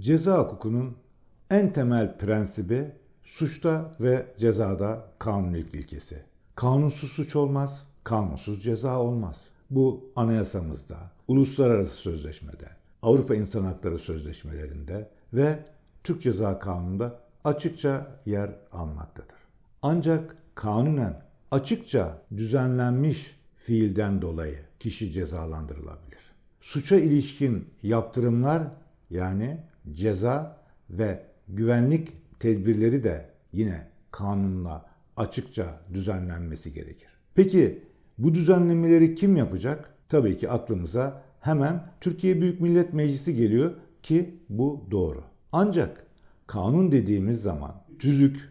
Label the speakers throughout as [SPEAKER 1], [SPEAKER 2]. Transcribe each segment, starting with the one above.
[SPEAKER 1] ceza hukukunun en temel prensibi suçta ve cezada kanunilik ilkesi. Kanunsuz suç olmaz, kanunsuz ceza olmaz. Bu anayasamızda, uluslararası sözleşmede, Avrupa İnsan Hakları Sözleşmelerinde ve Türk Ceza Kanunu'nda açıkça yer almaktadır. Ancak kanunen açıkça düzenlenmiş fiilden dolayı kişi cezalandırılabilir. Suça ilişkin yaptırımlar yani ceza ve güvenlik tedbirleri de yine kanunla açıkça düzenlenmesi gerekir. Peki bu düzenlemeleri kim yapacak? Tabii ki aklımıza hemen Türkiye Büyük Millet Meclisi geliyor ki bu doğru. Ancak kanun dediğimiz zaman tüzük,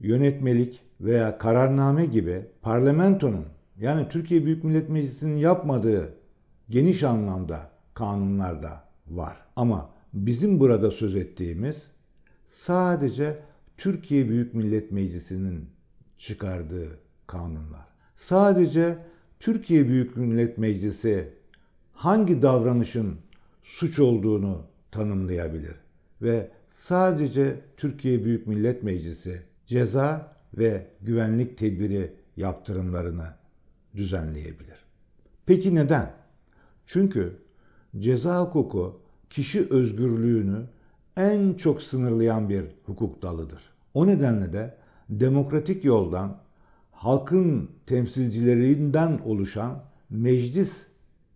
[SPEAKER 1] yönetmelik veya kararname gibi parlamentonun yani Türkiye Büyük Millet Meclisi'nin yapmadığı geniş anlamda kanunlar da var. Ama bizim burada söz ettiğimiz sadece Türkiye Büyük Millet Meclisi'nin çıkardığı kanunlar. Sadece Türkiye Büyük Millet Meclisi hangi davranışın suç olduğunu tanımlayabilir ve sadece Türkiye Büyük Millet Meclisi ceza ve güvenlik tedbiri yaptırımlarını düzenleyebilir. Peki neden? Çünkü ceza hukuku kişi özgürlüğünü en çok sınırlayan bir hukuk dalıdır. O nedenle de demokratik yoldan halkın temsilcilerinden oluşan meclis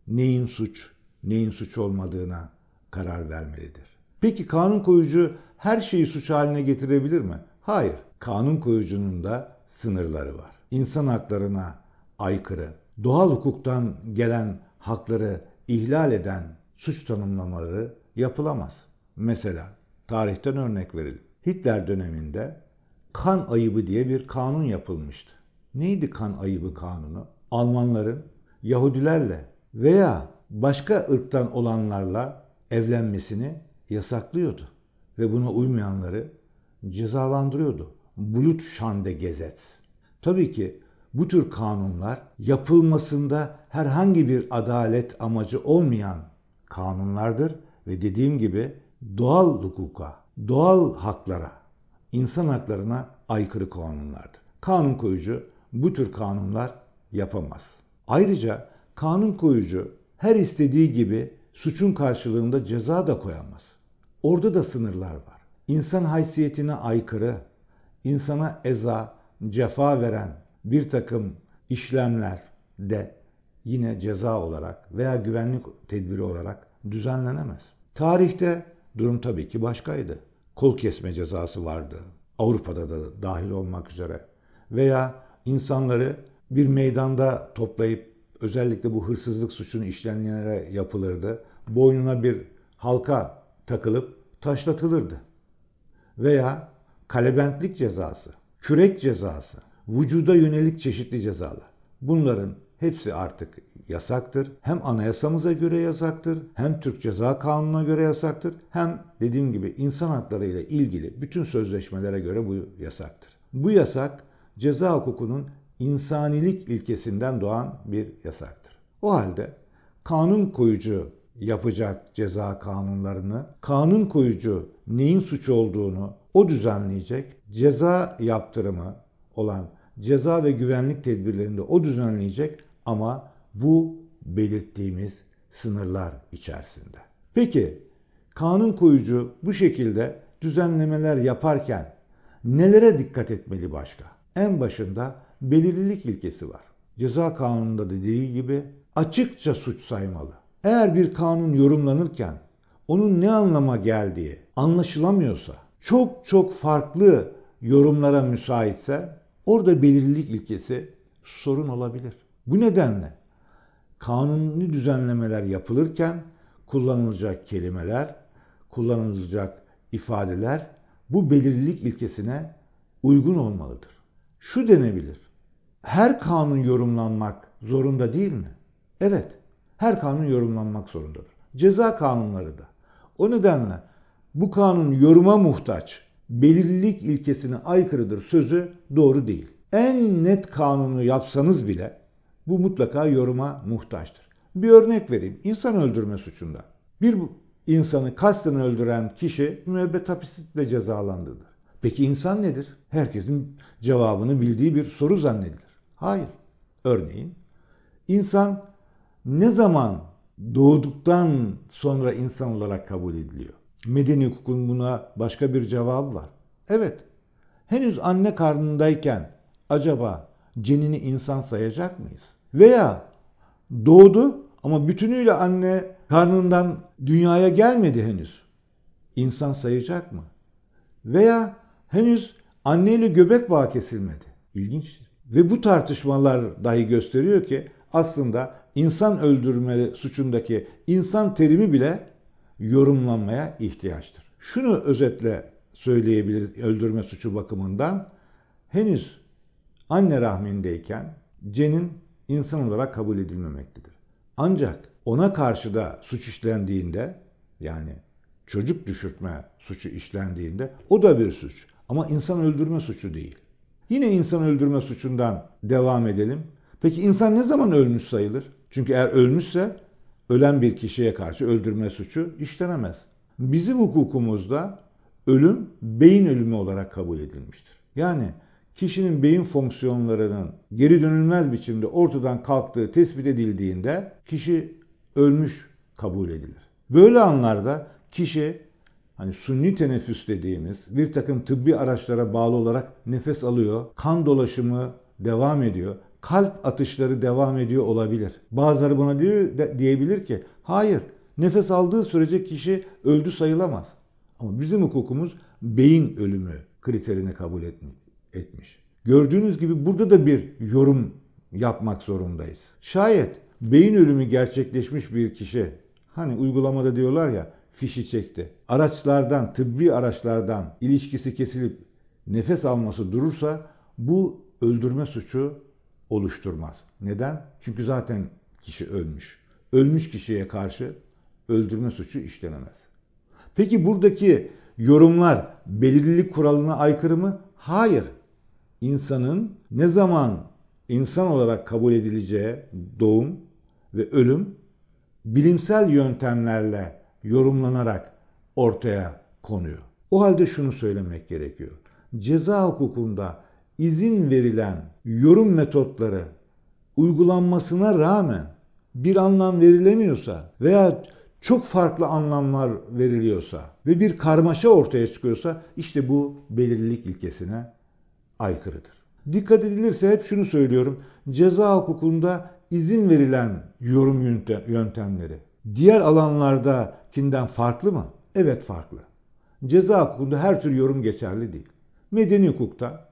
[SPEAKER 1] neyin suç, neyin suç olmadığına karar vermelidir. Peki kanun koyucu her şeyi suç haline getirebilir mi? Hayır. Kanun koyucunun da sınırları var. İnsan haklarına aykırı, doğal hukuktan gelen hakları ihlal eden suç tanımlamaları yapılamaz. Mesela tarihten örnek verelim. Hitler döneminde kan ayıbı diye bir kanun yapılmıştı. Neydi kan ayıbı kanunu? Almanların Yahudilerle veya başka ırktan olanlarla evlenmesini yasaklıyordu ve buna uymayanları cezalandırıyordu. Bulut şande gezet. Tabii ki bu tür kanunlar yapılmasında herhangi bir adalet amacı olmayan kanunlardır ve dediğim gibi doğal hukuka, doğal haklara, insan haklarına aykırı kanunlardır. Kanun koyucu bu tür kanunlar yapamaz. Ayrıca kanun koyucu her istediği gibi suçun karşılığında ceza da koyamaz. Orada da sınırlar var. İnsan haysiyetine aykırı, insana eza, cefa veren bir takım işlemler de yine ceza olarak veya güvenlik tedbiri olarak düzenlenemez. Tarihte durum tabii ki başkaydı. Kol kesme cezası vardı. Avrupa'da da dahil olmak üzere. Veya insanları bir meydanda toplayıp özellikle bu hırsızlık suçunu işlenenlere yapılırdı. Boynuna bir halka takılıp taşlatılırdı. Veya kalebentlik cezası, kürek cezası, vücuda yönelik çeşitli cezalar. Bunların hepsi artık yasaktır. Hem anayasamıza göre yasaktır, hem Türk Ceza Kanunu'na göre yasaktır, hem dediğim gibi insan hakları ile ilgili bütün sözleşmelere göre bu yasaktır. Bu yasak ceza hukukunun insanilik ilkesinden doğan bir yasaktır. O halde kanun koyucu yapacak ceza kanunlarını, kanun koyucu neyin suç olduğunu o düzenleyecek, ceza yaptırımı olan ceza ve güvenlik tedbirlerini de o düzenleyecek ama bu belirttiğimiz sınırlar içerisinde. Peki kanun koyucu bu şekilde düzenlemeler yaparken nelere dikkat etmeli başka? En başında belirlilik ilkesi var. Ceza kanununda dediği gibi açıkça suç saymalı. Eğer bir kanun yorumlanırken onun ne anlama geldiği anlaşılamıyorsa, çok çok farklı yorumlara müsaitse orada belirlilik ilkesi sorun olabilir. Bu nedenle kanuni düzenlemeler yapılırken kullanılacak kelimeler, kullanılacak ifadeler bu belirlilik ilkesine uygun olmalıdır. Şu denebilir. Her kanun yorumlanmak zorunda değil mi? Evet. Her kanun yorumlanmak zorundadır. Ceza kanunları da. O nedenle bu kanun yoruma muhtaç, belirlilik ilkesine aykırıdır sözü doğru değil. En net kanunu yapsanız bile bu mutlaka yoruma muhtaçtır. Bir örnek vereyim. İnsan öldürme suçunda. Bir insanı kasten öldüren kişi müebbet hapisiyle cezalandırılır. Peki insan nedir? Herkesin cevabını bildiği bir soru zannedilir. Hayır. Örneğin insan ne zaman doğduktan sonra insan olarak kabul ediliyor? Medeni hukukun buna başka bir cevabı var. Evet. Henüz anne karnındayken acaba cinini insan sayacak mıyız? Veya doğdu ama bütünüyle anne karnından dünyaya gelmedi henüz. İnsan sayacak mı? Veya henüz anneyle göbek bağı kesilmedi. İlginç. Ve bu tartışmalar dahi gösteriyor ki aslında insan öldürme suçundaki insan terimi bile yorumlanmaya ihtiyaçtır. Şunu özetle söyleyebiliriz öldürme suçu bakımından. Henüz anne rahmindeyken Cen'in insan olarak kabul edilmemektedir. Ancak ona karşı da suç işlendiğinde yani çocuk düşürtme suçu işlendiğinde o da bir suç ama insan öldürme suçu değil. Yine insan öldürme suçundan devam edelim. Peki insan ne zaman ölmüş sayılır? Çünkü eğer ölmüşse ölen bir kişiye karşı öldürme suçu işlenemez. Bizim hukukumuzda ölüm beyin ölümü olarak kabul edilmiştir. Yani kişinin beyin fonksiyonlarının geri dönülmez biçimde ortadan kalktığı tespit edildiğinde kişi ölmüş kabul edilir. Böyle anlarda kişi hani sunni teneffüs dediğimiz bir takım tıbbi araçlara bağlı olarak nefes alıyor, kan dolaşımı devam ediyor, kalp atışları devam ediyor olabilir. Bazıları buna diyor, de, diyebilir ki hayır nefes aldığı sürece kişi öldü sayılamaz. Ama bizim hukukumuz beyin ölümü kriterini kabul etmiyor etmiş. Gördüğünüz gibi burada da bir yorum yapmak zorundayız. Şayet beyin ölümü gerçekleşmiş bir kişi, hani uygulamada diyorlar ya fişi çekti. Araçlardan, tıbbi araçlardan ilişkisi kesilip nefes alması durursa bu öldürme suçu oluşturmaz. Neden? Çünkü zaten kişi ölmüş. Ölmüş kişiye karşı öldürme suçu işlenemez. Peki buradaki yorumlar belirlilik kuralına aykırı mı? Hayır insanın ne zaman insan olarak kabul edileceği doğum ve ölüm bilimsel yöntemlerle yorumlanarak ortaya konuyor. O halde şunu söylemek gerekiyor. Ceza hukukunda izin verilen yorum metotları uygulanmasına rağmen bir anlam verilemiyorsa veya çok farklı anlamlar veriliyorsa ve bir karmaşa ortaya çıkıyorsa işte bu belirlilik ilkesine aykırıdır. Dikkat edilirse hep şunu söylüyorum. Ceza hukukunda izin verilen yorum yöntemleri diğer alanlardakinden farklı mı? Evet farklı. Ceza hukukunda her tür yorum geçerli değil. Medeni hukukta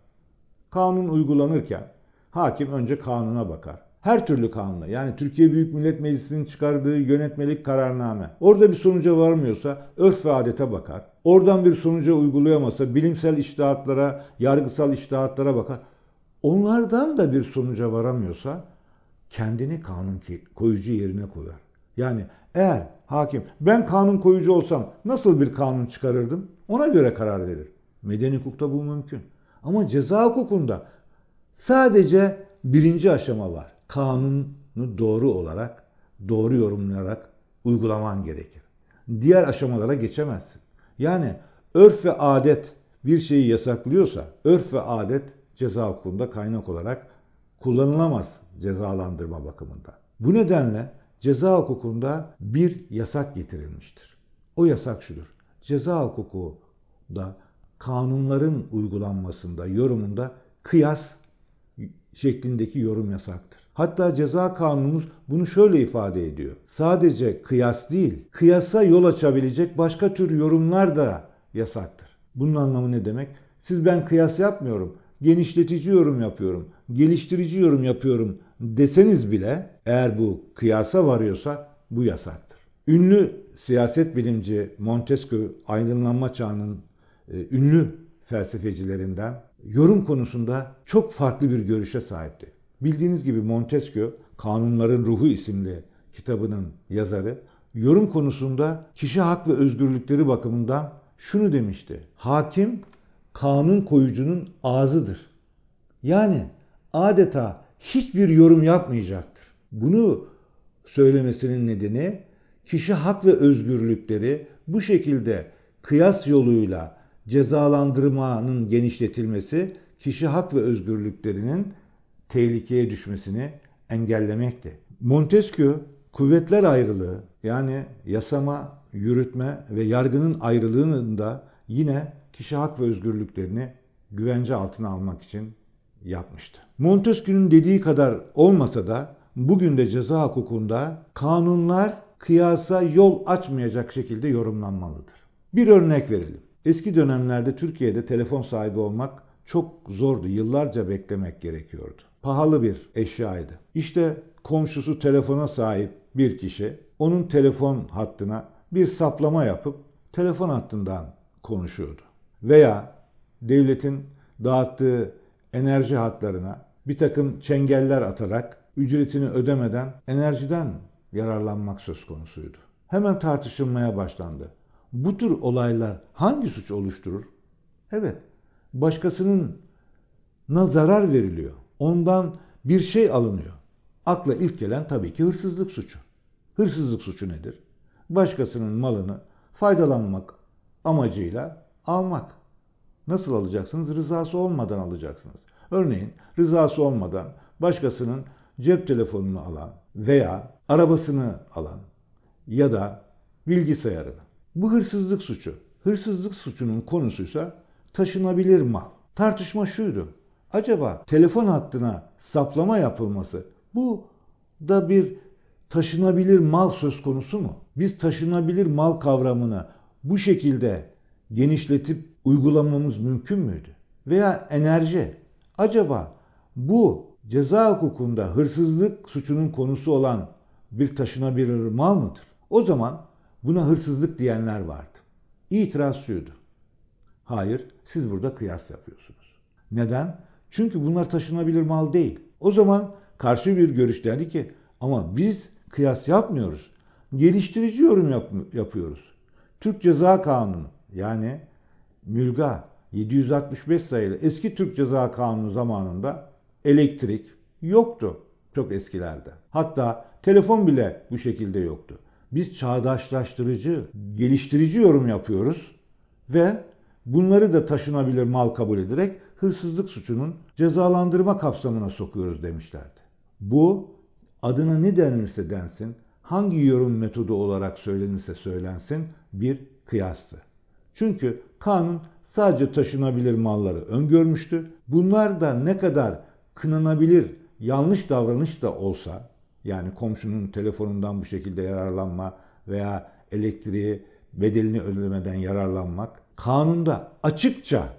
[SPEAKER 1] kanun uygulanırken hakim önce kanuna bakar. Her türlü kanuna yani Türkiye Büyük Millet Meclisi'nin çıkardığı yönetmelik kararname. Orada bir sonuca varmıyorsa örf ve adete bakar. Oradan bir sonuca uygulayamasa bilimsel iştahatlara, yargısal iştahatlara bakar. Onlardan da bir sonuca varamıyorsa kendini kanun ki koyucu yerine koyar. Yani eğer hakim ben kanun koyucu olsam nasıl bir kanun çıkarırdım? Ona göre karar verir. Medeni hukukta bu mümkün. Ama ceza hukukunda sadece birinci aşama var. Kanunu doğru olarak, doğru yorumlayarak uygulaman gerekir. Diğer aşamalara geçemezsin. Yani örf ve adet bir şeyi yasaklıyorsa örf ve adet ceza hukukunda kaynak olarak kullanılamaz cezalandırma bakımında. Bu nedenle ceza hukukunda bir yasak getirilmiştir. O yasak şudur. Ceza hukuku da kanunların uygulanmasında, yorumunda kıyas şeklindeki yorum yasaktır. Hatta ceza kanunumuz bunu şöyle ifade ediyor. Sadece kıyas değil, kıyasa yol açabilecek başka tür yorumlar da yasaktır. Bunun anlamı ne demek? Siz ben kıyas yapmıyorum, genişletici yorum yapıyorum, geliştirici yorum yapıyorum deseniz bile eğer bu kıyasa varıyorsa bu yasaktır. Ünlü siyaset bilimci Montesquieu aydınlanma çağının e, ünlü felsefecilerinden yorum konusunda çok farklı bir görüşe sahipti. Bildiğiniz gibi Montesquieu, Kanunların Ruhu isimli kitabının yazarı, yorum konusunda kişi hak ve özgürlükleri bakımından şunu demişti. Hakim kanun koyucunun ağzıdır. Yani adeta hiçbir yorum yapmayacaktır. Bunu söylemesinin nedeni kişi hak ve özgürlükleri bu şekilde kıyas yoluyla cezalandırmanın genişletilmesi kişi hak ve özgürlüklerinin tehlikeye düşmesini engellemekti. Montesquieu kuvvetler ayrılığı yani yasama, yürütme ve yargının ayrılığının da yine kişi hak ve özgürlüklerini güvence altına almak için yapmıştı. Montesquieu'nun dediği kadar olmasa da bugün de ceza hukukunda kanunlar kıyasa yol açmayacak şekilde yorumlanmalıdır. Bir örnek verelim. Eski dönemlerde Türkiye'de telefon sahibi olmak çok zordu. Yıllarca beklemek gerekiyordu pahalı bir eşyaydı. İşte komşusu telefona sahip bir kişi onun telefon hattına bir saplama yapıp telefon hattından konuşuyordu. Veya devletin dağıttığı enerji hatlarına bir takım çengeller atarak ücretini ödemeden enerjiden yararlanmak söz konusuydu. Hemen tartışılmaya başlandı. Bu tür olaylar hangi suç oluşturur? Evet, başkasının na zarar veriliyor. Ondan bir şey alınıyor. Akla ilk gelen tabii ki hırsızlık suçu. Hırsızlık suçu nedir? Başkasının malını faydalanmak amacıyla almak. Nasıl alacaksınız? Rızası olmadan alacaksınız. Örneğin rızası olmadan başkasının cep telefonunu alan veya arabasını alan ya da bilgisayarını. Bu hırsızlık suçu. Hırsızlık suçunun konusuysa taşınabilir mal. Tartışma şuydu acaba telefon hattına saplama yapılması bu da bir taşınabilir mal söz konusu mu? Biz taşınabilir mal kavramını bu şekilde genişletip uygulamamız mümkün müydü? Veya enerji acaba bu ceza hukukunda hırsızlık suçunun konusu olan bir taşınabilir mal mıdır? O zaman buna hırsızlık diyenler vardı. İtiraz şuydu. Hayır, siz burada kıyas yapıyorsunuz. Neden? Çünkü bunlar taşınabilir mal değil. O zaman karşı bir görüş derdi ki ama biz kıyas yapmıyoruz. Geliştirici yorum yap yapıyoruz. Türk Ceza Kanunu yani mülga 765 sayılı eski Türk Ceza Kanunu zamanında elektrik yoktu çok eskilerde. Hatta telefon bile bu şekilde yoktu. Biz çağdaşlaştırıcı, geliştirici yorum yapıyoruz ve bunları da taşınabilir mal kabul ederek hırsızlık suçunun cezalandırma kapsamına sokuyoruz demişlerdi. Bu adına ne denilirse densin, hangi yorum metodu olarak söylenirse söylensin bir kıyastı. Çünkü kanun sadece taşınabilir malları öngörmüştü. Bunlar da ne kadar kınanabilir yanlış davranış da olsa yani komşunun telefonundan bu şekilde yararlanma veya elektriği bedelini ödemeden yararlanmak kanunda açıkça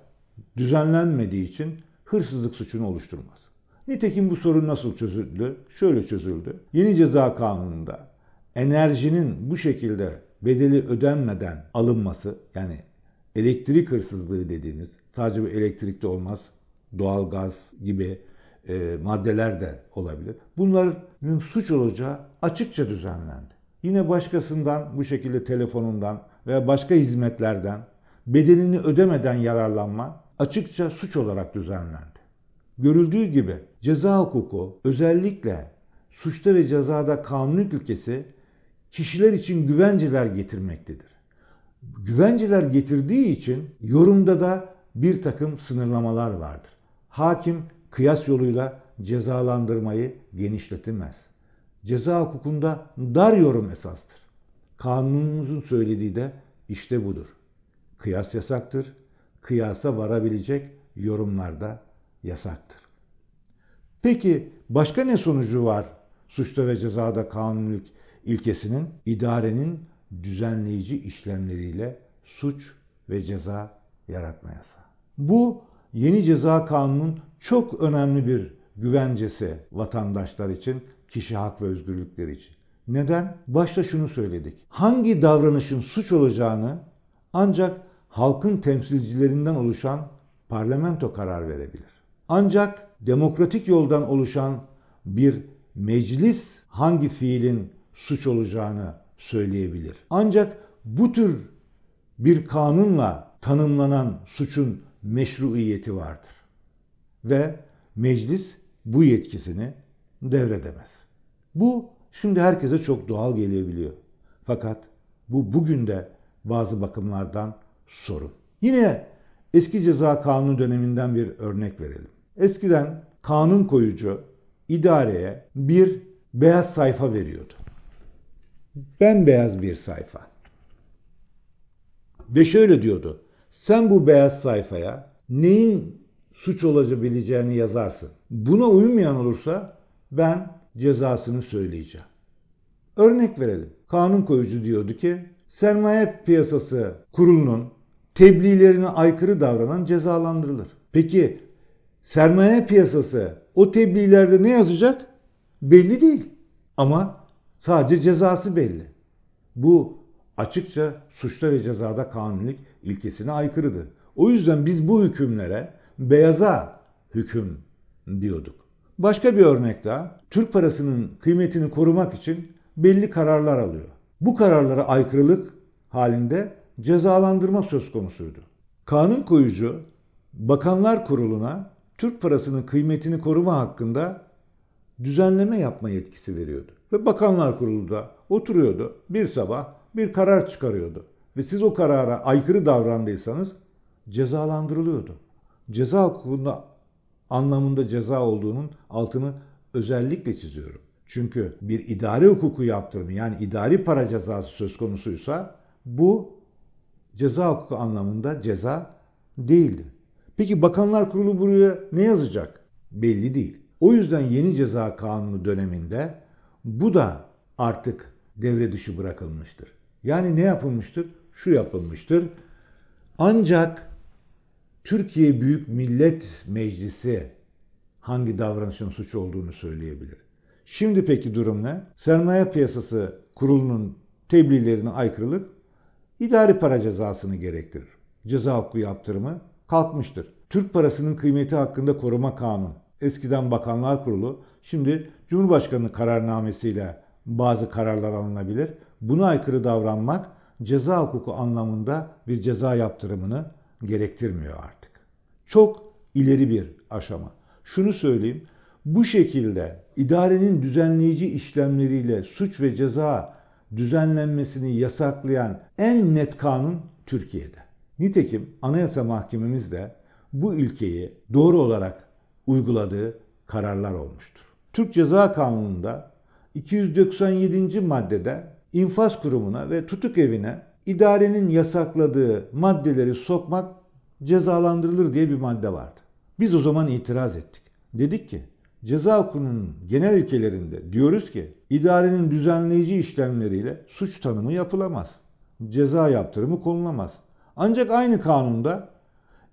[SPEAKER 1] düzenlenmediği için hırsızlık suçunu oluşturmaz. Nitekim bu sorun nasıl çözüldü? Şöyle çözüldü. Yeni ceza kanununda enerjinin bu şekilde bedeli ödenmeden alınması yani elektrik hırsızlığı dediğimiz sadece bir elektrikte olmaz doğal gaz gibi e, maddeler de olabilir. Bunların suç olacağı açıkça düzenlendi. Yine başkasından bu şekilde telefonundan veya başka hizmetlerden bedelini ödemeden yararlanma açıkça suç olarak düzenlendi. Görüldüğü gibi ceza hukuku özellikle suçta ve cezada kanun ülkesi kişiler için güvenceler getirmektedir. Güvenceler getirdiği için yorumda da bir takım sınırlamalar vardır. Hakim kıyas yoluyla cezalandırmayı genişletemez. Ceza hukukunda dar yorum esastır. Kanunumuzun söylediği de işte budur. Kıyas yasaktır, kıyasa varabilecek yorumlarda yasaktır. Peki başka ne sonucu var suçta ve cezada kanunluk ilkesinin idarenin düzenleyici işlemleriyle suç ve ceza yaratma yasağı. Bu yeni ceza kanunun çok önemli bir güvencesi vatandaşlar için, kişi hak ve özgürlükleri için. Neden? Başta şunu söyledik. Hangi davranışın suç olacağını ancak halkın temsilcilerinden oluşan parlamento karar verebilir. Ancak demokratik yoldan oluşan bir meclis hangi fiilin suç olacağını söyleyebilir. Ancak bu tür bir kanunla tanımlanan suçun meşruiyeti vardır. Ve meclis bu yetkisini devredemez. Bu şimdi herkese çok doğal gelebiliyor. Fakat bu bugün de bazı bakımlardan sorun. Yine eski ceza kanunu döneminden bir örnek verelim. Eskiden kanun koyucu idareye bir beyaz sayfa veriyordu. Bembeyaz bir sayfa. Ve şöyle diyordu. Sen bu beyaz sayfaya neyin suç olabileceğini yazarsın. Buna uymayan olursa ben cezasını söyleyeceğim. Örnek verelim. Kanun koyucu diyordu ki sermaye piyasası kurulunun tebliğlerine aykırı davranan cezalandırılır. Peki sermaye piyasası o tebliğlerde ne yazacak? Belli değil. Ama sadece cezası belli. Bu açıkça suçta ve cezada kanunlik ilkesine aykırıdır. O yüzden biz bu hükümlere beyaza hüküm diyorduk. Başka bir örnek daha. Türk parasının kıymetini korumak için belli kararlar alıyor. Bu kararlara aykırılık halinde cezalandırma söz konusuydu. Kanun koyucu Bakanlar Kurulu'na Türk parasının kıymetini koruma hakkında düzenleme yapma yetkisi veriyordu. Ve Bakanlar Kurulu da oturuyordu bir sabah bir karar çıkarıyordu. Ve siz o karara aykırı davrandıysanız cezalandırılıyordu. Ceza hukukunda anlamında ceza olduğunun altını özellikle çiziyorum. Çünkü bir idari hukuku yaptırımı yani idari para cezası söz konusuysa bu ceza hukuku anlamında ceza değildir. Peki Bakanlar Kurulu buraya ne yazacak? Belli değil. O yüzden yeni ceza kanunu döneminde bu da artık devre dışı bırakılmıştır. Yani ne yapılmıştır? Şu yapılmıştır. Ancak Türkiye Büyük Millet Meclisi hangi davranışın suç olduğunu söyleyebilir. Şimdi peki durum ne? Sermaye Piyasası Kurulu'nun tebliğlerine aykırılık idari para cezasını gerektirir. Ceza hukuku yaptırımı kalkmıştır. Türk parasının kıymeti hakkında koruma kanunu eskiden Bakanlar Kurulu şimdi Cumhurbaşkanı kararnamesiyle bazı kararlar alınabilir. Buna aykırı davranmak ceza hukuku anlamında bir ceza yaptırımını gerektirmiyor artık. Çok ileri bir aşama. Şunu söyleyeyim. Bu şekilde idarenin düzenleyici işlemleriyle suç ve ceza düzenlenmesini yasaklayan en net kanun Türkiye'de. Nitekim Anayasa Mahkememiz de bu ilkeyi doğru olarak uyguladığı kararlar olmuştur. Türk Ceza Kanunu'nda 297. maddede infaz kurumuna ve tutuk evine idarenin yasakladığı maddeleri sokmak cezalandırılır diye bir madde vardı. Biz o zaman itiraz ettik. Dedik ki Ceza hukukunun genel ilkelerinde diyoruz ki idarenin düzenleyici işlemleriyle suç tanımı yapılamaz. Ceza yaptırımı konulamaz. Ancak aynı kanunda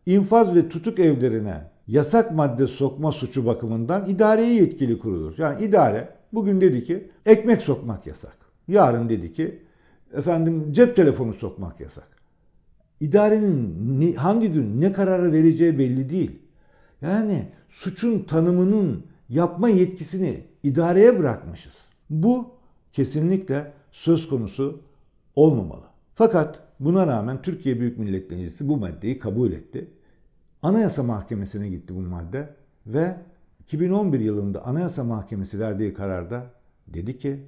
[SPEAKER 1] infaz ve tutuk evlerine yasak madde sokma suçu bakımından idareye yetkili kurulur. Yani idare bugün dedi ki ekmek sokmak yasak. Yarın dedi ki efendim cep telefonu sokmak yasak. İdarenin hangi gün ne kararı vereceği belli değil. Yani suçun tanımının yapma yetkisini idareye bırakmışız. Bu kesinlikle söz konusu olmamalı. Fakat buna rağmen Türkiye Büyük Millet Meclisi bu maddeyi kabul etti. Anayasa Mahkemesi'ne gitti bu madde ve 2011 yılında Anayasa Mahkemesi verdiği kararda dedi ki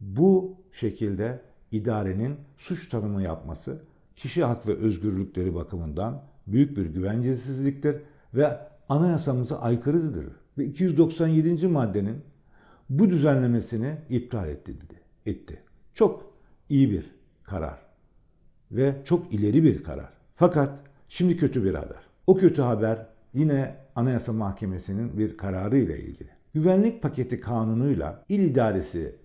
[SPEAKER 1] bu şekilde idarenin suç tanımı yapması kişi hak ve özgürlükleri bakımından büyük bir güvencesizliktir ve anayasamıza aykırıdır ve 297. maddenin bu düzenlemesini iptal etti dedi. Etti. Çok iyi bir karar ve çok ileri bir karar. Fakat şimdi kötü bir haber. O kötü haber yine Anayasa Mahkemesi'nin bir kararı ile ilgili. Güvenlik paketi kanunuyla il idaresi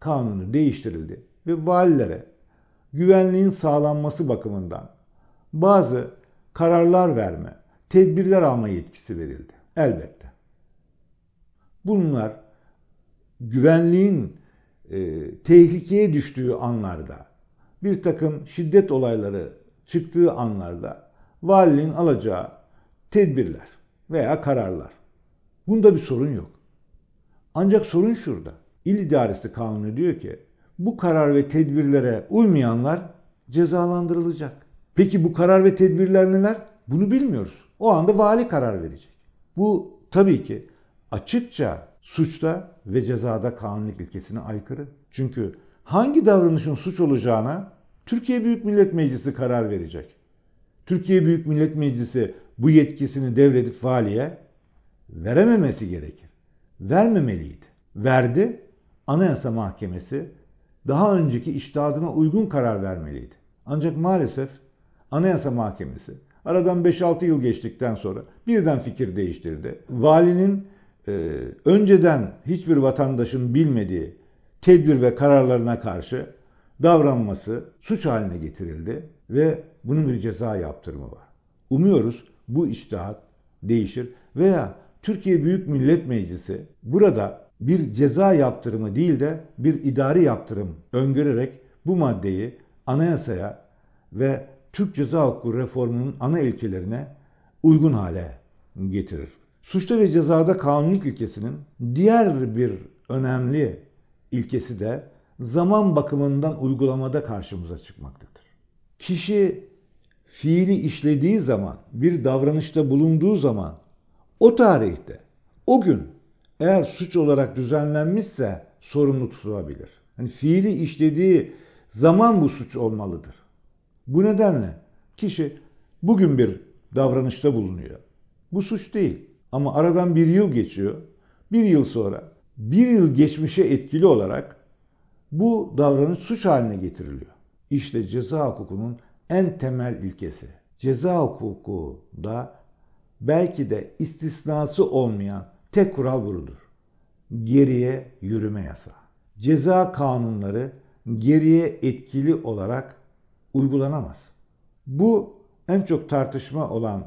[SPEAKER 1] kanunu değiştirildi ve valilere güvenliğin sağlanması bakımından bazı kararlar verme, tedbirler alma yetkisi verildi. Elbette Bunlar güvenliğin e, tehlikeye düştüğü anlarda, bir takım şiddet olayları çıktığı anlarda valinin alacağı tedbirler veya kararlar. Bunda bir sorun yok. Ancak sorun şurada. İl İdaresi Kanunu diyor ki bu karar ve tedbirlere uymayanlar cezalandırılacak. Peki bu karar ve tedbirler neler? Bunu bilmiyoruz. O anda vali karar verecek. Bu tabii ki açıkça suçta ve cezada kanunluk ilkesine aykırı. Çünkü hangi davranışın suç olacağına Türkiye Büyük Millet Meclisi karar verecek. Türkiye Büyük Millet Meclisi bu yetkisini devredip valiye verememesi gerekir. Vermemeliydi. Verdi. Anayasa Mahkemesi daha önceki iştihadına uygun karar vermeliydi. Ancak maalesef Anayasa Mahkemesi aradan 5-6 yıl geçtikten sonra birden fikir değiştirdi. Valinin e, önceden hiçbir vatandaşın bilmediği tedbir ve kararlarına karşı davranması suç haline getirildi ve bunun bir ceza yaptırımı var. Umuyoruz bu iştihat değişir veya Türkiye Büyük Millet Meclisi burada bir ceza yaptırımı değil de bir idari yaptırım öngörerek bu maddeyi anayasaya ve Türk ceza hukuku reformunun ana ilkelerine uygun hale getirir. Suçta ve cezada kanunluk ilkesinin diğer bir önemli ilkesi de zaman bakımından uygulamada karşımıza çıkmaktadır. Kişi fiili işlediği zaman, bir davranışta bulunduğu zaman o tarihte, o gün eğer suç olarak düzenlenmişse sorumlu tutulabilir. Yani fiili işlediği zaman bu suç olmalıdır. Bu nedenle kişi bugün bir davranışta bulunuyor. Bu suç değil. Ama aradan bir yıl geçiyor. Bir yıl sonra, bir yıl geçmişe etkili olarak bu davranış suç haline getiriliyor. İşte ceza hukukunun en temel ilkesi. Ceza hukuku da belki de istisnası olmayan tek kural burudur. Geriye yürüme yasağı. Ceza kanunları geriye etkili olarak uygulanamaz. Bu en çok tartışma olan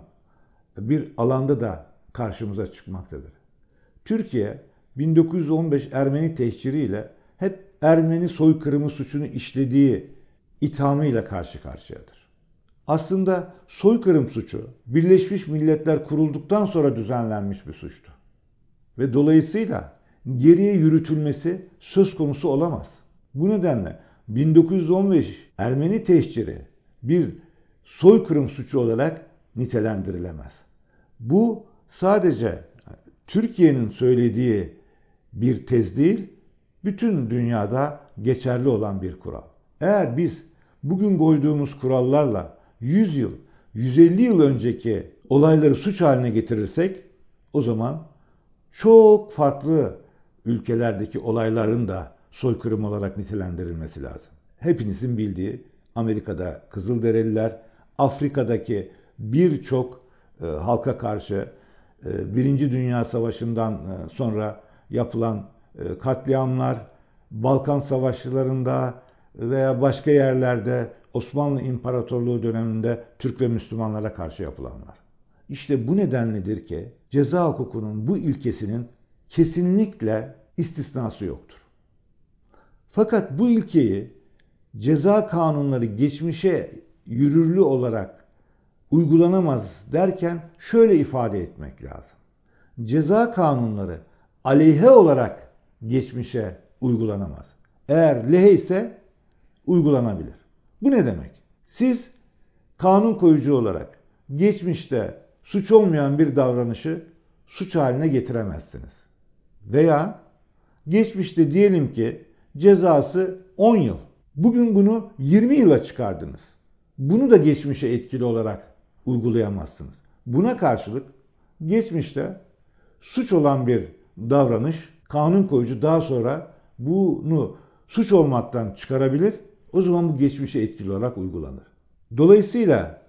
[SPEAKER 1] bir alanda da karşımıza çıkmaktadır. Türkiye 1915 Ermeni tehciriyle hep Ermeni soykırımı suçunu işlediği ithamıyla karşı karşıyadır. Aslında soykırım suçu Birleşmiş Milletler kurulduktan sonra düzenlenmiş bir suçtu. Ve dolayısıyla geriye yürütülmesi söz konusu olamaz. Bu nedenle 1915 Ermeni tehciri bir soykırım suçu olarak nitelendirilemez. Bu sadece Türkiye'nin söylediği bir tez değil, bütün dünyada geçerli olan bir kural. Eğer biz bugün koyduğumuz kurallarla 100 yıl, 150 yıl önceki olayları suç haline getirirsek o zaman çok farklı ülkelerdeki olayların da soykırım olarak nitelendirilmesi lazım. Hepinizin bildiği Amerika'da Kızılderililer, Afrika'daki birçok e, halka karşı ee, Birinci Dünya Savaşı'ndan e, sonra yapılan e, katliamlar, Balkan Savaşları'nda veya başka yerlerde Osmanlı İmparatorluğu döneminde Türk ve Müslümanlara karşı yapılanlar. İşte bu nedenledir ki ceza hukukunun bu ilkesinin kesinlikle istisnası yoktur. Fakat bu ilkeyi ceza kanunları geçmişe yürürlü olarak uygulanamaz derken şöyle ifade etmek lazım. Ceza kanunları aleyhe olarak geçmişe uygulanamaz. Eğer lehe ise uygulanabilir. Bu ne demek? Siz kanun koyucu olarak geçmişte suç olmayan bir davranışı suç haline getiremezsiniz. Veya geçmişte diyelim ki cezası 10 yıl. Bugün bunu 20 yıla çıkardınız. Bunu da geçmişe etkili olarak uygulayamazsınız. Buna karşılık geçmişte suç olan bir davranış kanun koyucu daha sonra bunu suç olmaktan çıkarabilir. O zaman bu geçmişe etkili olarak uygulanır. Dolayısıyla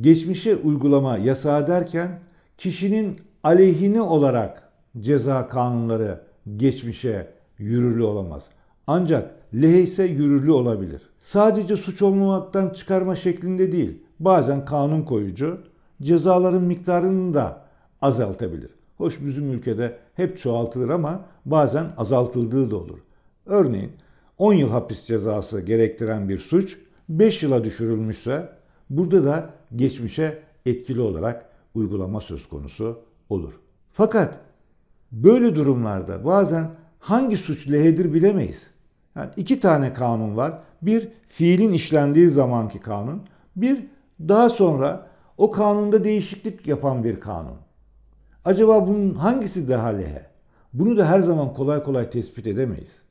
[SPEAKER 1] geçmişe uygulama yasağı derken kişinin aleyhine olarak ceza kanunları geçmişe yürürlü olamaz. Ancak lehe ise yürürlü olabilir. Sadece suç olmamaktan çıkarma şeklinde değil, bazen kanun koyucu cezaların miktarını da azaltabilir. Hoş bizim ülkede hep çoğaltılır ama bazen azaltıldığı da olur. Örneğin 10 yıl hapis cezası gerektiren bir suç 5 yıla düşürülmüşse burada da geçmişe etkili olarak uygulama söz konusu olur. Fakat böyle durumlarda bazen hangi suç lehedir bilemeyiz. Yani iki tane kanun var. Bir fiilin işlendiği zamanki kanun, bir daha sonra o kanunda değişiklik yapan bir kanun. Acaba bunun hangisi daha lehe? Bunu da her zaman kolay kolay tespit edemeyiz.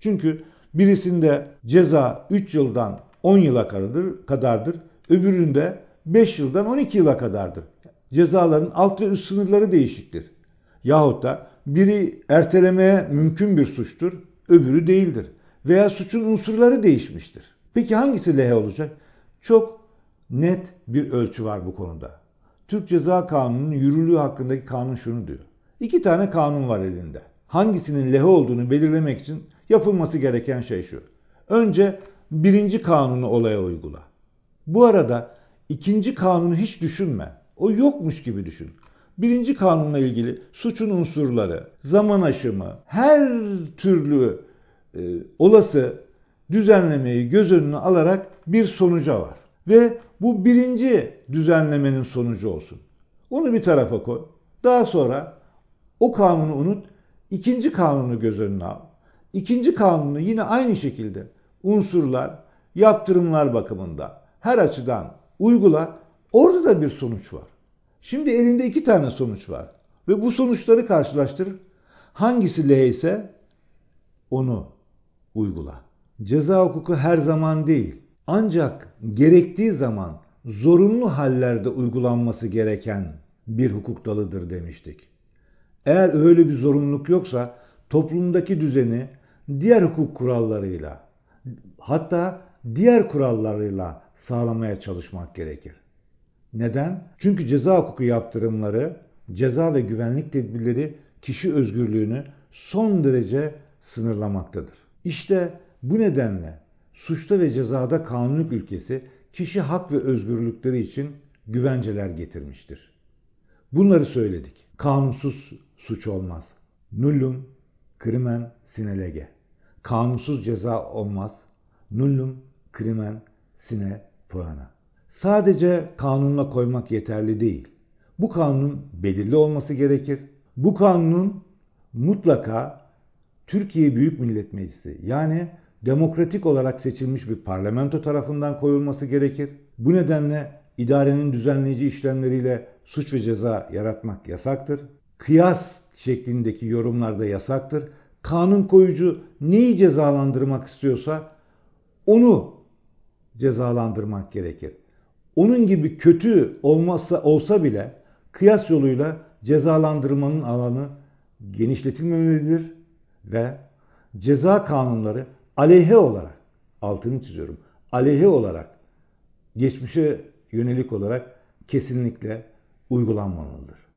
[SPEAKER 1] Çünkü birisinde ceza 3 yıldan 10 yıla kadardır, kadardır öbüründe 5 yıldan 12 yıla kadardır. Cezaların alt ve üst sınırları değişiktir. Yahut da biri ertelemeye mümkün bir suçtur, öbürü değildir. Veya suçun unsurları değişmiştir. Peki hangisi lehe olacak? Çok net bir ölçü var bu konuda. Türk Ceza Kanunu'nun yürürlüğü hakkındaki kanun şunu diyor. İki tane kanun var elinde. Hangisinin lehe olduğunu belirlemek için yapılması gereken şey şu. Önce birinci kanunu olaya uygula. Bu arada ikinci kanunu hiç düşünme. O yokmuş gibi düşün. Birinci kanunla ilgili suçun unsurları, zaman aşımı, her türlü e, olası düzenlemeyi göz önüne alarak bir sonuca var. Ve bu birinci düzenlemenin sonucu olsun. Onu bir tarafa koy. Daha sonra o kanunu unut. ikinci kanunu göz önüne al. İkinci kanunu yine aynı şekilde unsurlar, yaptırımlar bakımında her açıdan uygula. Orada da bir sonuç var. Şimdi elinde iki tane sonuç var. Ve bu sonuçları karşılaştır. Hangisi leheyse onu uygula. Ceza hukuku her zaman değil ancak gerektiği zaman zorunlu hallerde uygulanması gereken bir hukuk dalıdır demiştik. Eğer öyle bir zorunluluk yoksa toplumdaki düzeni diğer hukuk kurallarıyla hatta diğer kurallarıyla sağlamaya çalışmak gerekir. Neden? Çünkü ceza hukuku yaptırımları, ceza ve güvenlik tedbirleri kişi özgürlüğünü son derece sınırlamaktadır. İşte bu nedenle suçta ve cezada kanunluk ülkesi kişi hak ve özgürlükleri için güvenceler getirmiştir. Bunları söyledik. Kanunsuz suç olmaz. Nullum krimen sinelege. Kanunsuz ceza olmaz. Nullum krimen sine puana. Sadece kanunla koymak yeterli değil. Bu kanunun belirli olması gerekir. Bu kanunun mutlaka Türkiye Büyük Millet Meclisi yani demokratik olarak seçilmiş bir parlamento tarafından koyulması gerekir. Bu nedenle idarenin düzenleyici işlemleriyle suç ve ceza yaratmak yasaktır. Kıyas şeklindeki yorumlar da yasaktır. Kanun koyucu neyi cezalandırmak istiyorsa onu cezalandırmak gerekir. Onun gibi kötü olmazsa olsa bile kıyas yoluyla cezalandırmanın alanı genişletilmemelidir ve ceza kanunları aleyhe olarak, altını çiziyorum, aleyhe olarak, geçmişe yönelik olarak kesinlikle uygulanmalıdır.